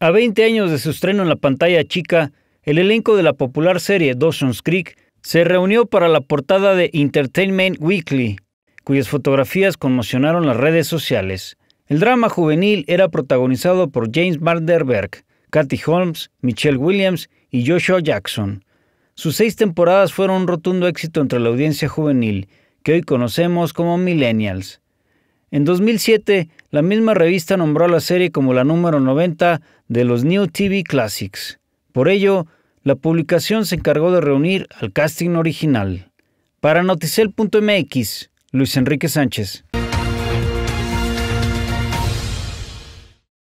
A 20 años de su estreno en la pantalla chica, el elenco de la popular serie Dawson's Creek se reunió para la portada de Entertainment Weekly, cuyas fotografías conmocionaron las redes sociales. El drama juvenil era protagonizado por James Vanderberg, Kathy Holmes, Michelle Williams y Joshua Jackson. Sus seis temporadas fueron un rotundo éxito entre la audiencia juvenil, que hoy conocemos como millennials. En 2007, la misma revista nombró a la serie como la número 90 de los New TV Classics. Por ello, la publicación se encargó de reunir al casting original. Para Noticel.mx, Luis Enrique Sánchez.